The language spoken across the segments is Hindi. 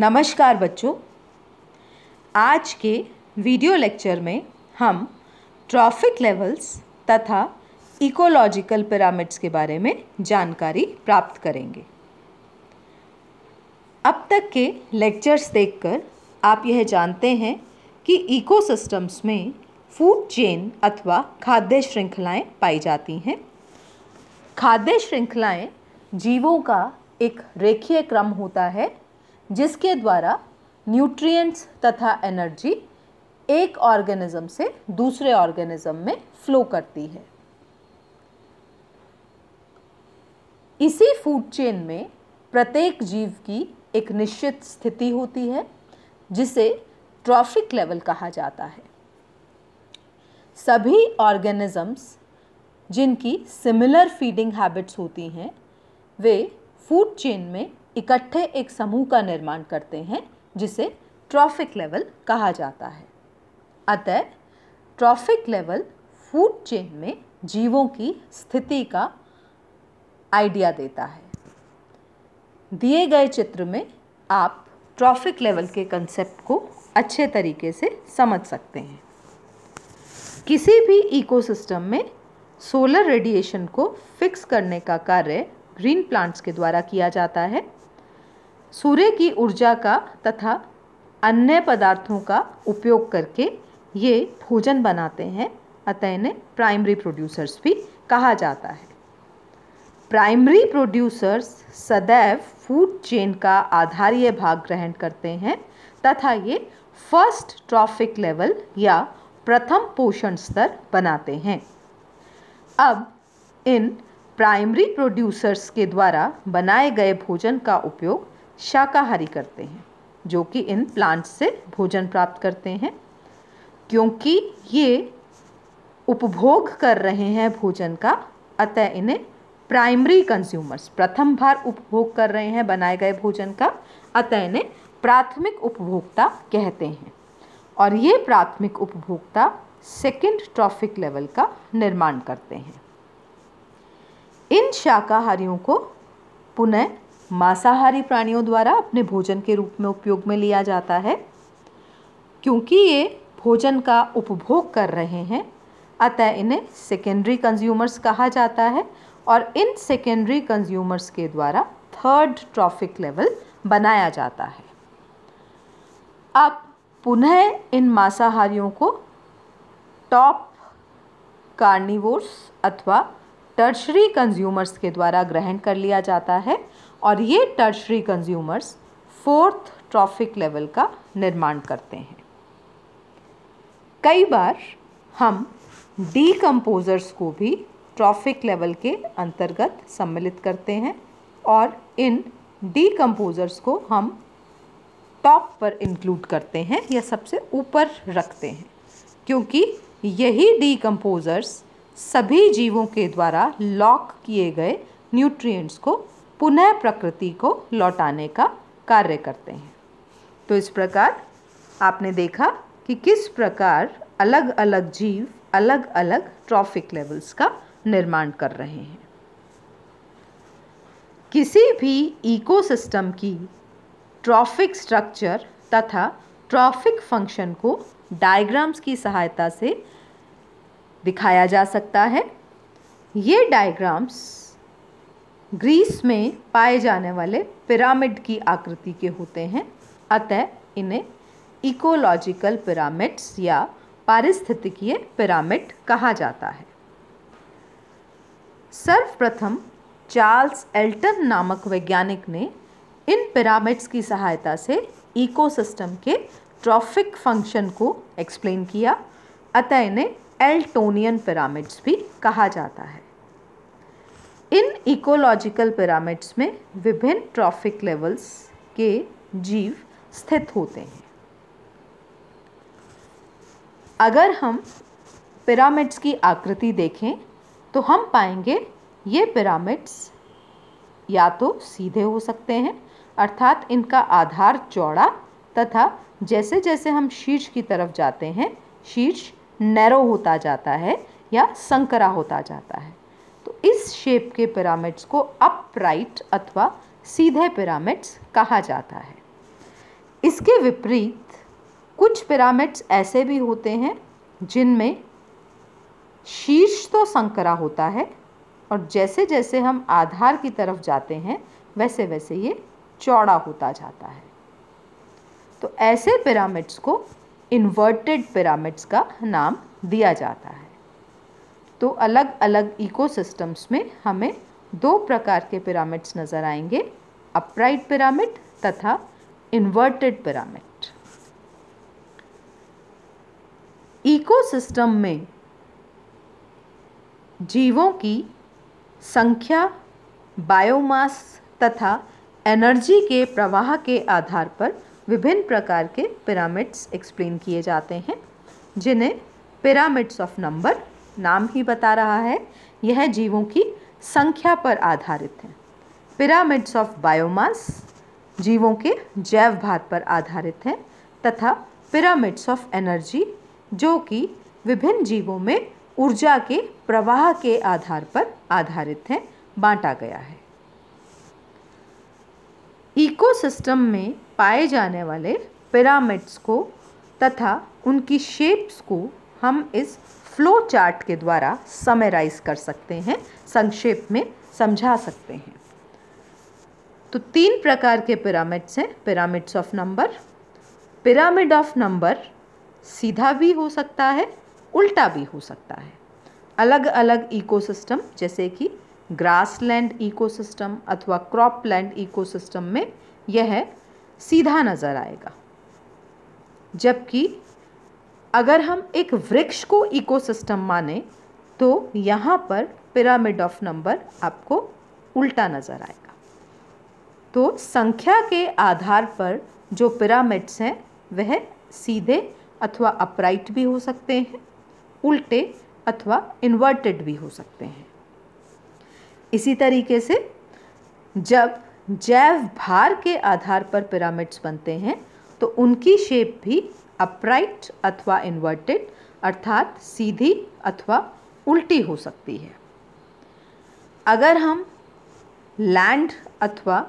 नमस्कार बच्चों आज के वीडियो लेक्चर में हम ट्रॉफिक लेवल्स तथा इकोलॉजिकल पिरामिड्स के बारे में जानकारी प्राप्त करेंगे अब तक के लेक्चर्स देखकर आप यह जानते हैं कि इकोसिस्टम्स में फूड चेन अथवा खाद्य श्रृंखलाएं पाई जाती हैं खाद्य श्रृंखलाएं जीवों का एक रेखीय क्रम होता है जिसके द्वारा न्यूट्रिएंट्स तथा एनर्जी एक ऑर्गेनिज्म से दूसरे ऑर्गेनिज्म में फ्लो करती है इसी फूड चेन में प्रत्येक जीव की एक निश्चित स्थिति होती है जिसे ट्रॉफिक लेवल कहा जाता है सभी ऑर्गेनिजम्स जिनकी सिमिलर फीडिंग हैबिट्स होती हैं वे फूड चेन में इकट्ठे एक समूह का निर्माण करते हैं जिसे ट्रॉफिक लेवल कहा जाता है अतः ट्रॉफिक लेवल फूड चेन में जीवों की स्थिति का आइडिया देता है दिए गए चित्र में आप ट्रॉफिक लेवल के कंसेप्ट को अच्छे तरीके से समझ सकते हैं किसी भी इकोसिस्टम में सोलर रेडिएशन को फिक्स करने का कार्य ग्रीन प्लांट्स के द्वारा किया जाता है सूर्य की ऊर्जा का तथा अन्य पदार्थों का उपयोग करके ये भोजन बनाते हैं अतः इन्हें प्राइमरी प्रोड्यूसर्स भी कहा जाता है प्राइमरी प्रोड्यूसर्स सदैव फूड चेन का आधारीय भाग ग्रहण करते हैं तथा ये फर्स्ट ट्रॉफिक लेवल या प्रथम पोषण स्तर बनाते हैं अब इन प्राइमरी प्रोड्यूसर्स के द्वारा बनाए गए भोजन का उपयोग शाकाहारी करते हैं जो कि इन प्लांट्स से भोजन प्राप्त करते हैं क्योंकि ये उपभोग कर रहे हैं भोजन का अतः इन्हें प्राइमरी कंज्यूमर्स प्रथम बार उपभोग कर रहे हैं बनाए गए भोजन का अतः इन्हें प्राथमिक उपभोक्ता कहते हैं और ये प्राथमिक उपभोक्ता सेकंड ट्रॉफिक लेवल का निर्माण करते हैं इन शाकाहारियों को पुनः मांसाहारी प्राणियों द्वारा अपने भोजन के रूप में उपयोग में लिया जाता है क्योंकि ये भोजन का उपभोग कर रहे हैं अतः इन्हें सेकेंडरी कंज्यूमर्स कहा जाता है और इन सेकेंडरी कंज्यूमर्स के द्वारा थर्ड ट्रॉफिक लेवल बनाया जाता है अब पुनः इन मांसाहारियों को टॉप कार्निवोर्स अथवा टर्शरी कंज्यूमर्स के द्वारा ग्रहण कर लिया जाता है और ये tertiary consumers fourth trophic level का निर्माण करते हैं कई बार हम डीकम्पोज़र्स को भी ट्रॉफिक लेवल के अंतर्गत सम्मिलित करते हैं और इन डीकम्पोज़र्स को हम टॉप पर इंक्लूड करते हैं या सबसे ऊपर रखते हैं क्योंकि यही डीकम्पोज़र्स सभी जीवों के द्वारा लॉक किए गए न्यूट्रिएंट्स को पुनः प्रकृति को लौटाने का कार्य करते हैं तो इस प्रकार आपने देखा कि किस प्रकार अलग अलग जीव अलग अलग ट्रॉफिक लेवल्स का निर्माण कर रहे हैं किसी भी इकोसिस्टम की ट्रॉफिक स्ट्रक्चर तथा ट्रॉफिक फंक्शन को डायग्राम्स की सहायता से दिखाया जा सकता है ये डायग्राम्स ग्रीस में पाए जाने वाले पिरामिड की आकृति के होते हैं अतः इन्हें इकोलॉजिकल पिरामिड्स या पारिस्थितिकीय पिरामिड कहा जाता है सर्वप्रथम चार्ल्स एल्टन नामक वैज्ञानिक ने इन पिरामिड्स की सहायता से इकोसिस्टम के ट्रॉफिक फंक्शन को एक्सप्लेन किया अतः इन्हें एल्टोनियन पिरामिड्स भी कहा जाता है इन इकोलॉजिकल पिरामिड्स में विभिन्न ट्रॉफिक लेवल्स के जीव स्थित होते हैं अगर हम पिरामिड्स की आकृति देखें तो हम पाएंगे ये पिरामिड्स या तो सीधे हो सकते हैं अर्थात इनका आधार चौड़ा तथा जैसे जैसे हम शीर्ष की तरफ जाते हैं शीर्ष नैरो होता जाता है या संकरा होता जाता है तो इस शेप के पिरामिड्स को अपराइट अथवा सीधे पिरामिड्स कहा जाता है इसके विपरीत कुछ पिरामिड्स ऐसे भी होते हैं जिनमें शीर्ष तो संकरा होता है और जैसे जैसे हम आधार की तरफ जाते हैं वैसे वैसे ये चौड़ा होता जाता है तो ऐसे पिरामिड्स को इन्वर्टेड पिरामिड्स का नाम दिया जाता है तो अलग अलग इकोसिस्टम्स में हमें दो प्रकार के पिरामिड्स नज़र आएंगे अपराइट पिरामिड तथा इन्वर्टेड पिरामिड इकोसिस्टम में जीवों की संख्या बायोमास तथा एनर्जी के प्रवाह के आधार पर विभिन्न प्रकार के पिरामिड्स एक्सप्लेन किए जाते हैं जिन्हें पिरामिड्स ऑफ नंबर नाम ही बता रहा है यह जीवों की संख्या पर आधारित है पिरामिड्स ऑफ बायोमास जीवों के जैव भार पर आधारित हैं तथा पिरामिड्स ऑफ एनर्जी जो कि विभिन्न जीवों में ऊर्जा के प्रवाह के आधार पर आधारित हैं बांटा गया है इकोसिस्टम में पाए जाने वाले पिरामिड्स को तथा उनकी शेप्स को हम इस फ्लो चार्ट के द्वारा समराइज कर सकते हैं संक्षेप में समझा सकते हैं तो तीन प्रकार के पिरामिड्स हैं pyramids of number pyramid of number सीधा भी हो सकता है उल्टा भी हो सकता है अलग अलग इकोसिस्टम जैसे कि ग्रासलैंड इकोसिस्टम अथवा क्रॉपलैंड इकोसिस्टम में यह सीधा नज़र आएगा जबकि अगर हम एक वृक्ष को इकोसिस्टम माने तो यहाँ पर पिरामिड ऑफ नंबर आपको उल्टा नज़र आएगा तो संख्या के आधार पर जो पिरामिड्स हैं वह सीधे अथवा अपराइट भी हो सकते हैं उल्टे अथवा इन्वर्टेड भी हो सकते हैं इसी तरीके से जब जैव भार के आधार पर पिरामिड्स बनते हैं तो उनकी शेप भी अपराइट अथवा इन्वर्टेड अर्थात सीधी अथवा उल्टी हो सकती है अगर हम लैंड अथवा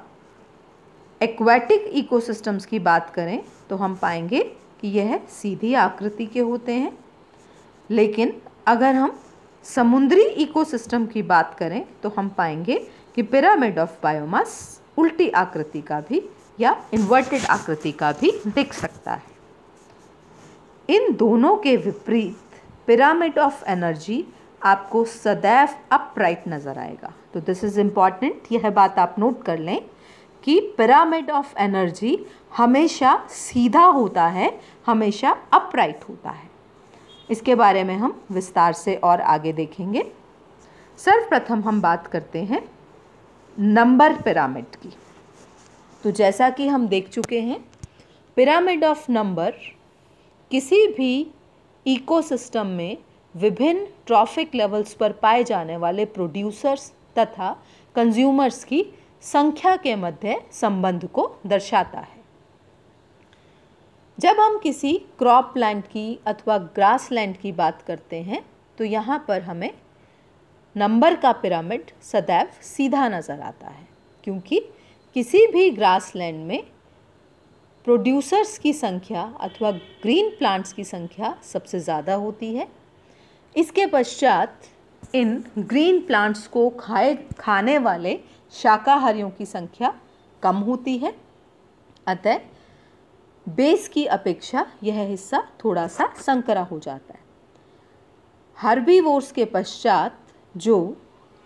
एक्वेटिक इकोसिस्टम्स की बात करें तो हम पाएंगे कि यह सीधी आकृति के होते हैं लेकिन अगर हम समुद्री इकोसिस्टम की बात करें तो हम पाएंगे कि पिरामिड ऑफ बायोमास उल्टी आकृति का भी या इन्वर्टेड आकृति का भी दिख सकता है इन दोनों के विपरीत पिरामिड ऑफ एनर्जी आपको सदैव अपराइट नज़र आएगा तो दिस इज़ इम्पॉर्टेंट यह बात आप नोट कर लें कि पिरामिड ऑफ एनर्जी हमेशा सीधा होता है हमेशा अपराइट होता है इसके बारे में हम विस्तार से और आगे देखेंगे सर्वप्रथम हम बात करते हैं नंबर पिरामिड की तो जैसा कि हम देख चुके हैं पिरामिड ऑफ नंबर किसी भी इकोसिस्टम में विभिन्न ट्रॉफिक लेवल्स पर पाए जाने वाले प्रोड्यूसर्स तथा कंज्यूमर्स की संख्या के मध्य संबंध को दर्शाता है जब हम किसी क्रॉप लैंड की अथवा ग्रास लैंड की बात करते हैं तो यहाँ पर हमें नंबर का पिरामिड सदैव सीधा नज़र आता है क्योंकि किसी भी ग्रास लैंड में प्रोड्यूसर्स की संख्या अथवा ग्रीन प्लांट्स की संख्या सबसे ज़्यादा होती है इसके पश्चात इन ग्रीन प्लांट्स को खाए खाने वाले शाकाहारियों की संख्या कम होती है अतः बेस की अपेक्षा यह हिस्सा थोड़ा सा संकरा हो जाता है हर्बीवोर्स के पश्चात जो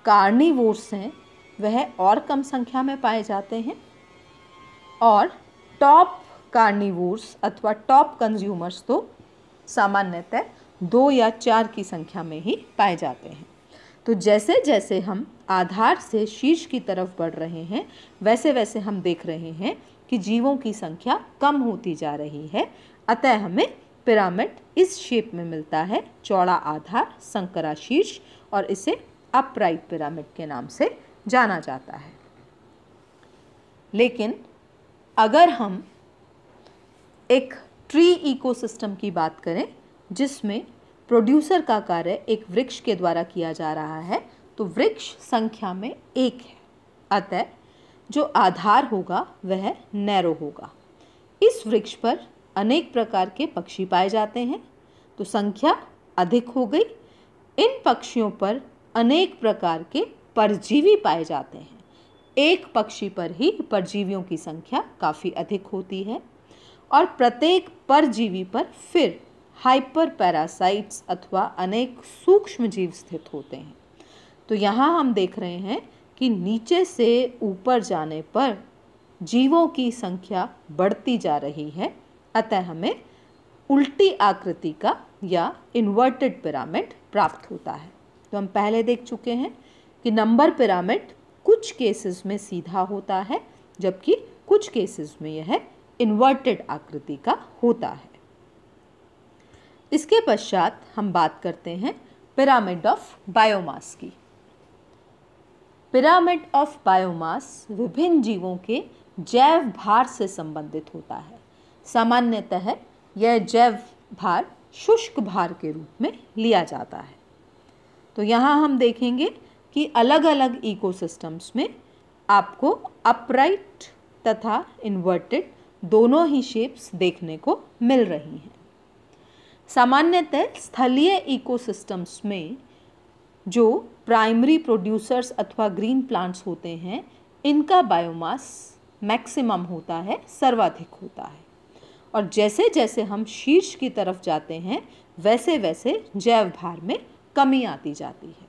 कार्निवोर्स हैं वह और कम संख्या में पाए जाते हैं और टॉप कार्निवोर्स अथवा टॉप कंज्यूमर्स तो सामान्यतः दो या चार की संख्या में ही पाए जाते हैं तो जैसे जैसे हम आधार से शीर्ष की तरफ बढ़ रहे हैं वैसे वैसे हम देख रहे हैं कि जीवों की संख्या कम होती जा रही है अतः हमें पिरामिड इस शेप में मिलता है चौड़ा आधार संकरा शीर्ष और इसे अपराइट पिरामिड के नाम से जाना जाता है लेकिन अगर हम एक ट्री इकोसिस्टम की बात करें जिसमें प्रोड्यूसर का कार्य एक वृक्ष के द्वारा किया जा रहा है तो वृक्ष संख्या में एक है अतः जो आधार होगा वह नैरो होगा इस वृक्ष पर अनेक प्रकार के पक्षी पाए जाते हैं तो संख्या अधिक हो गई इन पक्षियों पर अनेक प्रकार के परजीवी पाए जाते हैं एक पक्षी पर ही परजीवियों की संख्या काफ़ी अधिक होती है और प्रत्येक परजीवी पर फिर हाइपर पैरासाइट्स अथवा अनेक सूक्ष्म जीव स्थित होते हैं तो यहाँ हम देख रहे हैं कि नीचे से ऊपर जाने पर जीवों की संख्या बढ़ती जा रही है अतः हमें उल्टी आकृति का या इन्वर्टेड पिरामिड प्राप्त होता है तो हम पहले देख चुके हैं कि नंबर पिरामिड कुछ केसेस में सीधा होता है जबकि कुछ केसेस में यह इन्वर्टेड आकृति का होता है इसके पश्चात हम बात करते हैं पिरामिड ऑफ बायोमास की पिरामिड ऑफ बायोमास विभिन्न जीवों के जैव भार से संबंधित होता है सामान्यतः यह जैव भार शुष्क भार के रूप में लिया जाता है तो यहाँ हम देखेंगे कि अलग अलग इकोसिस्टम्स में आपको अपराइट तथा इन्वर्टेड दोनों ही शेप्स देखने को मिल रही हैं सामान्यतः स्थलीय इकोसिस्टम्स में जो प्राइमरी प्रोड्यूसर्स अथवा ग्रीन प्लांट्स होते हैं इनका बायोमास मैक्सिमम होता है सर्वाधिक होता है और जैसे जैसे हम शीर्ष की तरफ जाते हैं वैसे वैसे जैव भार में कमी आती जाती है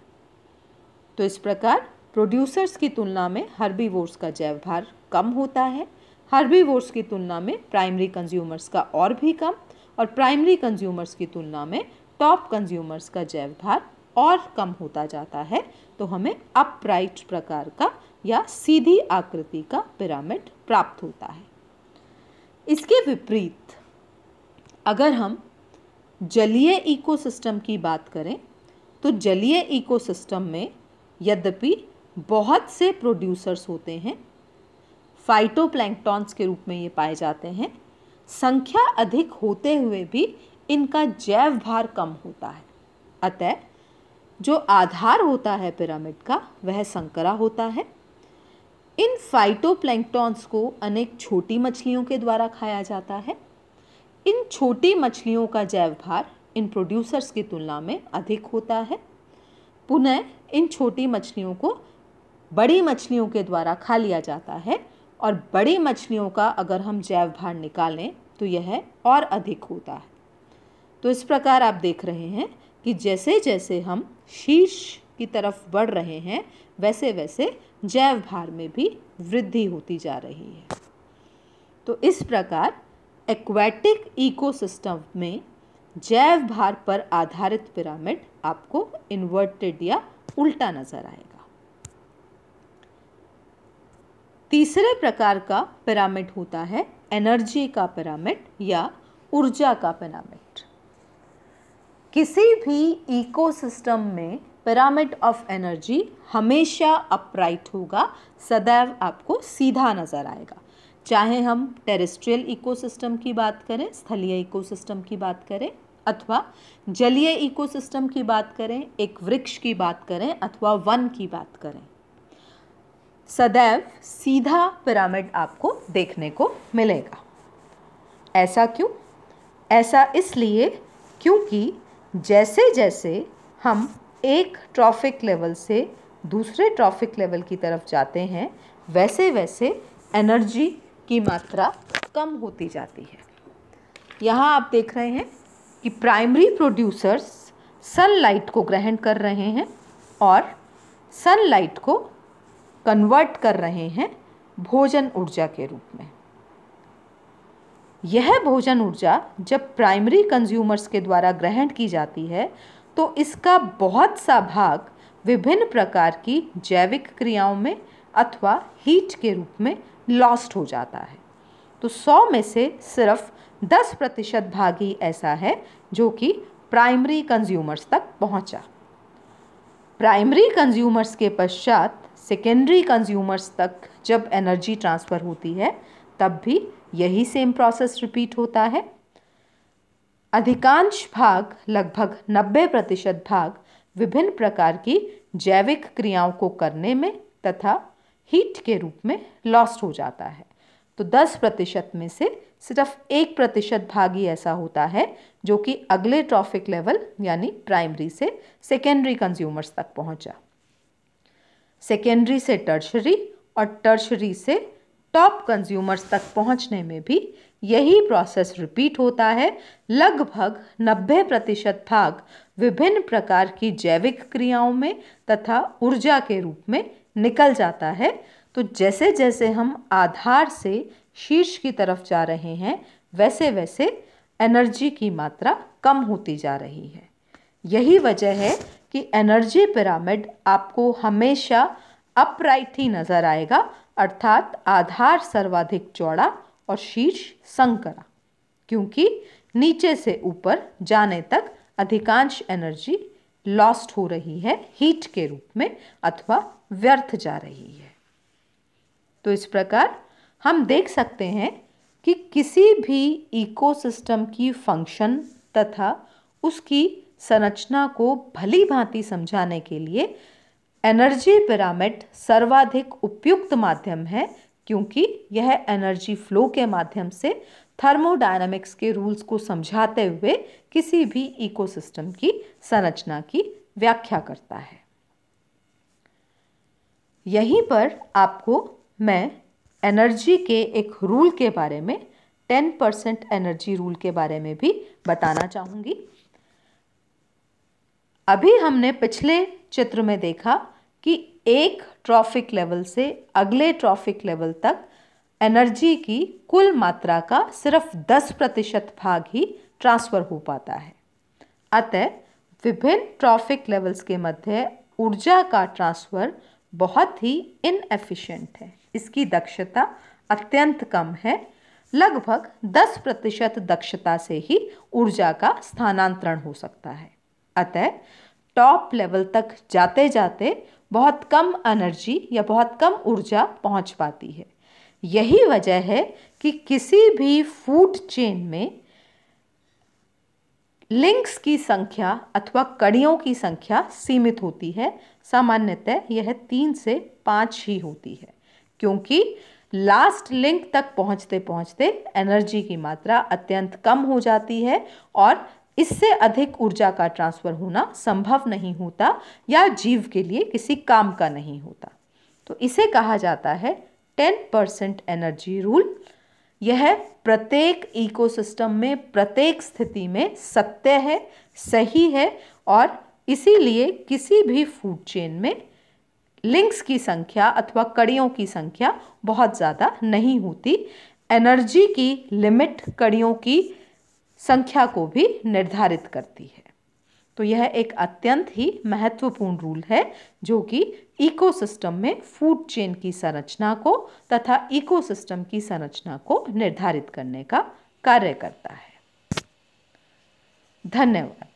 तो इस प्रकार प्रोड्यूसर्स की तुलना में हर्बीवोर्स का जैव भार कम होता है हर्बीवोर्स की तुलना में प्राइमरी कंज्यूमर्स का और भी कम और प्राइमरी कंज्यूमर्स की तुलना में टॉप कंज्यूमर्स का जैव भार और कम होता जाता है तो हमें अपराइट प्रकार का या सीधी आकृति का पिरामिड प्राप्त होता है इसके विपरीत अगर हम जलीय इकोसिस्टम की बात करें तो जलीय इकोसिस्टम में यद्यपि बहुत से प्रोड्यूसर्स होते हैं फाइटोप्लैंकटॉन्स के रूप में ये पाए जाते हैं संख्या अधिक होते हुए भी इनका जैव भार कम होता है अतः जो आधार होता है पिरामिड का वह संकरा होता है इन फाइटोप्लैंक्टॉन्स को अनेक छोटी मछलियों के द्वारा खाया जाता है इन छोटी मछलियों का जैव भार इन प्रोड्यूसर्स की तुलना में अधिक होता है पुनः इन छोटी मछलियों को बड़ी मछलियों के द्वारा खा लिया जाता है और बड़ी मछलियों का अगर हम जैव भार निकालें तो यह और अधिक होता है तो इस प्रकार आप देख रहे हैं कि जैसे जैसे हम शीर्ष की तरफ बढ़ रहे हैं वैसे वैसे जैव भार में भी वृद्धि होती जा रही है तो इस प्रकार एक्वेटिक इकोसिस्टम में जैव भार पर आधारित पिरामिड आपको इन्वर्टेड या उल्टा नज़र आएगा तीसरे प्रकार का पिरामिड होता है एनर्जी का पिरामिड या ऊर्जा का पिरामिड किसी भी इकोसिस्टम में पिरामिड ऑफ एनर्जी हमेशा अपराइट होगा सदैव आपको सीधा नज़र आएगा चाहे हम टेरेस्ट्रियल इकोसिस्टम की बात करें स्थलीय इकोसिस्टम की बात करें अथवा जलीय इकोसिस्टम की बात करें एक वृक्ष की बात करें अथवा वन की बात करें सदैव सीधा पिरामिड आपको देखने को मिलेगा ऐसा क्यों ऐसा इसलिए क्योंकि जैसे जैसे हम एक ट्रॉफिक लेवल से दूसरे ट्रॉफिक लेवल की तरफ जाते हैं वैसे वैसे एनर्जी की मात्रा कम होती जाती है यहाँ आप देख रहे हैं कि प्राइमरी प्रोड्यूसर्स सनलाइट को ग्रहण कर रहे हैं और सनलाइट को कन्वर्ट कर रहे हैं भोजन ऊर्जा के रूप में यह भोजन ऊर्जा जब प्राइमरी कंज्यूमर्स के द्वारा ग्रहण की जाती है तो इसका बहुत सा भाग विभिन्न प्रकार की जैविक क्रियाओं में अथवा हीट के रूप में लॉस्ट हो जाता है तो 100 में से सिर्फ 10 प्रतिशत भाग ही ऐसा है जो कि प्राइमरी कंज्यूमर्स तक पहुंचा। प्राइमरी कंज्यूमर्स के पश्चात सेकेंडरी कंज्यूमर्स तक जब एनर्जी ट्रांसफ़र होती है तब भी यही सेम प्रोसेस रिपीट होता है अधिकांश भाग लगभग 90 प्रतिशत भाग विभिन्न प्रकार की जैविक क्रियाओं को करने में तथा हीट के रूप में लॉस्ट हो जाता है तो 10 प्रतिशत में से सिर्फ एक प्रतिशत भाग ही ऐसा होता है जो कि अगले ट्रॉफिक लेवल यानी प्राइमरी से सेकेंडरी कंज्यूमर्स तक पहुंचा सेकेंडरी से टर्शरी और टर्शरी से टॉप कंज्यूमर्स तक पहुंचने में भी यही प्रोसेस रिपीट होता है लगभग 90 प्रतिशत भाग विभिन्न प्रकार की जैविक क्रियाओं में तथा ऊर्जा के रूप में निकल जाता है तो जैसे जैसे हम आधार से शीर्ष की तरफ जा रहे हैं वैसे वैसे एनर्जी की मात्रा कम होती जा रही है यही वजह है कि एनर्जी पिरामिड आपको हमेशा अपराइट ही नज़र आएगा अर्थात आधार सर्वाधिक चौड़ा और शीर्ष संकरा क्योंकि नीचे से ऊपर जाने तक अधिकांश एनर्जी लॉस्ट हो रही है हीट के रूप में अथवा व्यर्थ जा रही है तो इस प्रकार हम देख सकते हैं कि किसी भी इकोसिस्टम की फंक्शन तथा उसकी संरचना को भली भांति समझाने के लिए एनर्जी पिरामिड सर्वाधिक उपयुक्त माध्यम है क्योंकि यह एनर्जी फ्लो के माध्यम से थर्मोडायनामिक्स के रूल्स को समझाते हुए किसी भी इकोसिस्टम की संरचना की व्याख्या करता है यहीं पर आपको मैं एनर्जी के एक रूल के बारे में 10% एनर्जी रूल के बारे में भी बताना चाहूँगी अभी हमने पिछले चित्र में देखा कि एक ट्रॉफिक लेवल से अगले ट्रॉफिक लेवल तक एनर्जी की कुल मात्रा का सिर्फ 10 प्रतिशत भाग ही ट्रांसफ़र हो पाता है अतः विभिन्न ट्रॉफिक लेवल्स के मध्य ऊर्जा का ट्रांसफ़र बहुत ही इनएफिशिएंट है इसकी दक्षता अत्यंत कम है लगभग 10 प्रतिशत दक्षता से ही ऊर्जा का स्थानांतरण हो सकता है अतः टॉप लेवल तक जाते जाते बहुत कम एनर्जी या बहुत कम ऊर्जा पहुंच पाती है यही वजह है कि किसी भी फूड चेन में लिंक्स की संख्या अथवा कड़ियों की संख्या सीमित होती है सामान्यतः यह तीन से पाँच ही होती है क्योंकि लास्ट लिंक तक पहुंचते पहुंचते एनर्जी की मात्रा अत्यंत कम हो जाती है और इससे अधिक ऊर्जा का ट्रांसफ़र होना संभव नहीं होता या जीव के लिए किसी काम का नहीं होता तो इसे कहा जाता है टेन परसेंट एनर्जी रूल यह प्रत्येक इकोसिस्टम में प्रत्येक स्थिति में सत्य है सही है और इसीलिए किसी भी फूड चेन में लिंक्स की संख्या अथवा कड़ियों की संख्या बहुत ज़्यादा नहीं होती एनर्जी की लिमिट कड़ियों की संख्या को भी निर्धारित करती है तो यह एक अत्यंत ही महत्वपूर्ण रूल है जो कि इकोसिस्टम में फूड चेन की संरचना को तथा इकोसिस्टम की संरचना को निर्धारित करने का कार्य करता है धन्यवाद